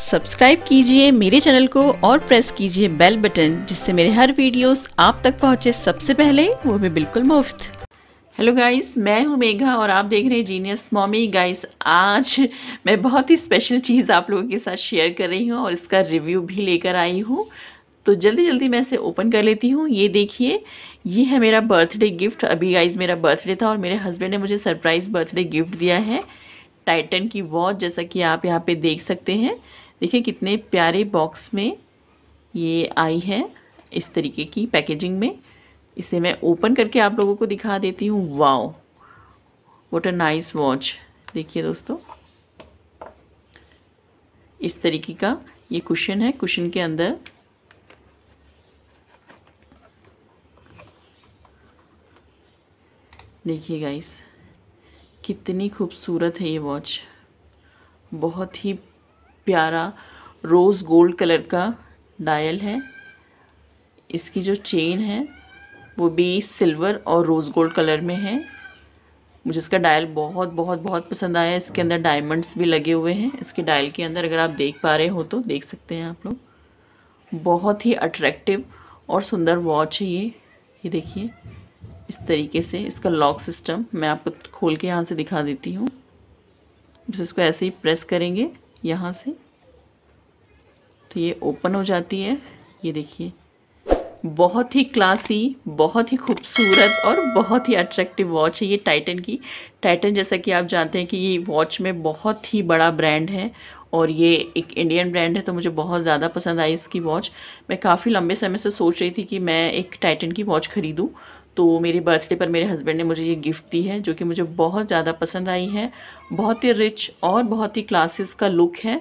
subscribe कीजिए मेरे channel को और प्रेस कीजिए बेल बटन जिससे मेरे हर वीडियोस आप तक पहुंचे सबसे पहले वो भी बिल्कुल मुफ्त हेलो गाइस मैं हूं मेघा और आप देख रहे हैं जीनियस मॉमी गाइस आज मैं बहुत ही स्पेशल चीज़ आप लोगों के साथ शेयर कर रही हूं और इसका रिव्यू भी लेकर आई हूं तो जल्दी जल्दी मैं इसे ओपन कर लेती हूँ ये देखिए ये है मेरा बर्थडे गिफ्ट अभी गाइज मेरा बर्थडे था और मेरे हस्बैंड ने मुझे सरप्राइज़ बर्थडे गिफ्ट दिया है टाइटन की वॉच जैसा कि आप यहाँ पे देख सकते हैं देखिए कितने प्यारे बॉक्स में ये आई है इस तरीके की पैकेजिंग में इसे मैं ओपन करके आप लोगों को दिखा देती हूँ wow what a nice watch देखिए दोस्तों इस तरीके का ये कुशन है कुशन के अंदर देखिए गाइस कितनी खूबसूरत है ये वॉच बहुत ही प्यारा रोज़ गोल्ड कलर का डायल है इसकी जो चेन है वो भी सिल्वर और रोज़ गोल्ड कलर में है मुझे इसका डायल बहुत बहुत बहुत पसंद आया इसके अंदर डायमंड्स भी लगे हुए हैं इसके डायल के अंदर अगर आप देख पा रहे हो तो देख सकते हैं आप लोग बहुत ही अट्रैक्टिव और सुंदर वॉच है ये ये देखिए इस तरीके से इसका लॉक सिस्टम मैं आपको खोल के यहाँ से दिखा देती हूँ बस इसको ऐसे ही प्रेस करेंगे यहाँ से तो ये ओपन हो जाती है ये देखिए बहुत ही क्लासी बहुत ही खूबसूरत और बहुत ही अट्रैक्टिव वॉच है ये टाइटन की टाइटन जैसा कि आप जानते हैं कि ये वॉच में बहुत ही बड़ा ब्रांड है और ये एक इंडियन ब्रांड है तो मुझे बहुत ज़्यादा पसंद आई इसकी वॉच मैं काफ़ी लंबे समय से सोच रही थी कि मैं एक टाइटन की वॉच ख़रीदूँ तो मेरे बर्थडे पर मेरे हस्बैंड ने मुझे ये गिफ्ट दी है जो कि मुझे बहुत ज़्यादा पसंद आई है बहुत ही रिच और बहुत ही क्लासेस का लुक है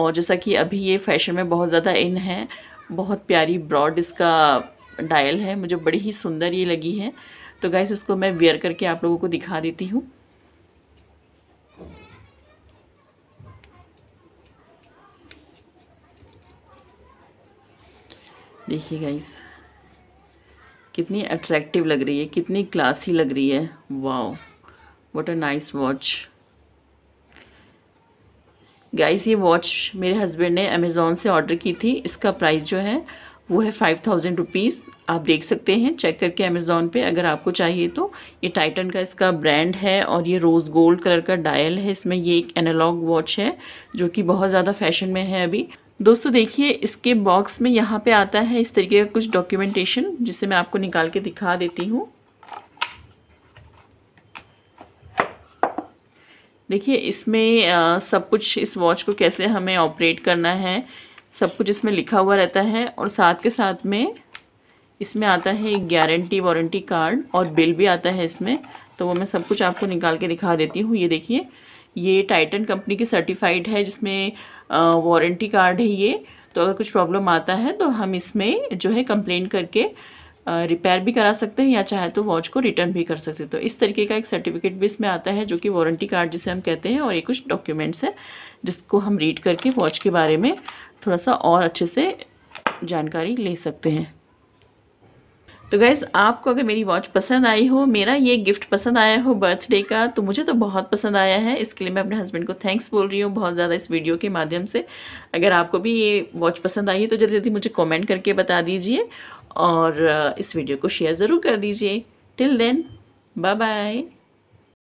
और जैसा कि अभी ये फैशन में बहुत ज़्यादा इन है बहुत प्यारी ब्रॉड इसका डायल है मुझे बड़ी ही सुंदर ये लगी है तो गैस इसको मैं वेयर करके आप लोगों को दिखा देती हूँ देखिए गाइस कितनी अट्रैक्टिव लग रही है कितनी क्लासी लग रही है wow what a nice watch guys ये वॉच मेरे हस्बैंड ने अमेज़ोन से ऑर्डर की थी इसका प्राइस जो है वो है फाइव थाउजेंड रुपीज़ आप देख सकते हैं चेक करके अमेज़ोन पे अगर आपको चाहिए तो ये टाइटन का इसका ब्रांड है और ये रोज़ गोल्ड कलर का डायल है इसमें ये एक एनालॉग वॉच है जो कि बहुत ज़्यादा फैशन में है अभी दोस्तों देखिए इसके बॉक्स में यहाँ पे आता है इस तरीके का कुछ डॉक्यूमेंटेशन जिसे मैं आपको निकाल के दिखा देती हूँ देखिए इसमें आ, सब कुछ इस वॉच को कैसे हमें ऑपरेट करना है सब कुछ इसमें लिखा हुआ रहता है और साथ के साथ में इसमें आता है गारंटी वारंटी कार्ड और बिल भी आता है इसमें तो वो मैं सब कुछ आपको निकाल के दिखा देती हूँ ये देखिए ये टाइटन कंपनी की सर्टिफाइड है जिसमें वारंटी कार्ड है ये तो अगर कुछ प्रॉब्लम आता है तो हम इसमें जो है कंप्लेन करके रिपेयर भी करा सकते हैं या चाहे तो वॉच को रिटर्न भी कर सकते हैं तो इस तरीके का एक सर्टिफिकेट भी इसमें आता है जो कि वारंटी कार्ड जिसे हम कहते हैं और ये कुछ डॉक्यूमेंट्स हैं जिसको हम रीड करके वॉच के बारे में थोड़ा सा और अच्छे से जानकारी ले सकते हैं तो गैज़ आपको अगर मेरी वॉच पसंद आई हो मेरा ये गिफ्ट पसंद आया हो बर्थडे का तो मुझे तो बहुत पसंद आया है इसके लिए मैं अपने हस्बैंड को थैंक्स बोल रही हूँ बहुत ज़्यादा इस वीडियो के माध्यम से अगर आपको भी ये वॉच पसंद आई है तो जल्दी जल्दी मुझे कॉमेंट करके बता दीजिए और इस वीडियो को शेयर ज़रूर कर दीजिए टिल देन बाय बाय